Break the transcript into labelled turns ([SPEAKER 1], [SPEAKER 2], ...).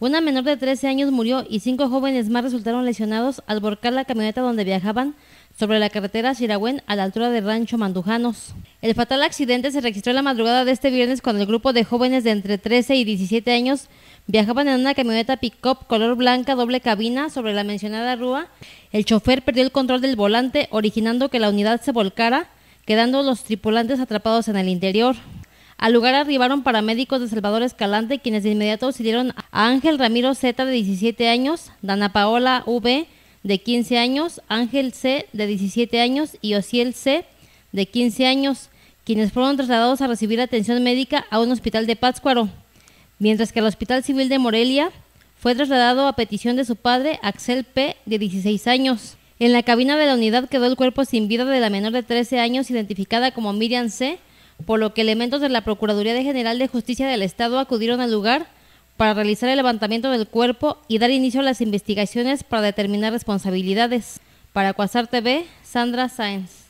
[SPEAKER 1] Una menor de 13 años murió y cinco jóvenes más resultaron lesionados al volcar la camioneta donde viajaban sobre la carretera Siragüen a la altura del Rancho Mandujanos. El fatal accidente se registró en la madrugada de este viernes cuando el grupo de jóvenes de entre 13 y 17 años viajaban en una camioneta pick-up color blanca doble cabina sobre la mencionada rúa. El chofer perdió el control del volante originando que la unidad se volcara, quedando los tripulantes atrapados en el interior. Al lugar arribaron paramédicos de Salvador Escalante, quienes de inmediato auxiliaron a Ángel Ramiro Z, de 17 años, Dana Paola V, de 15 años, Ángel C, de 17 años, y Osiel C, de 15 años, quienes fueron trasladados a recibir atención médica a un hospital de Pátzcuaro, mientras que al Hospital Civil de Morelia fue trasladado a petición de su padre, Axel P., de 16 años. En la cabina de la unidad quedó el cuerpo sin vida de la menor de 13 años, identificada como Miriam C., por lo que elementos de la Procuraduría General de Justicia del Estado acudieron al lugar para realizar el levantamiento del cuerpo y dar inicio a las investigaciones para determinar responsabilidades. Para Cuasar TV, Sandra Sáenz.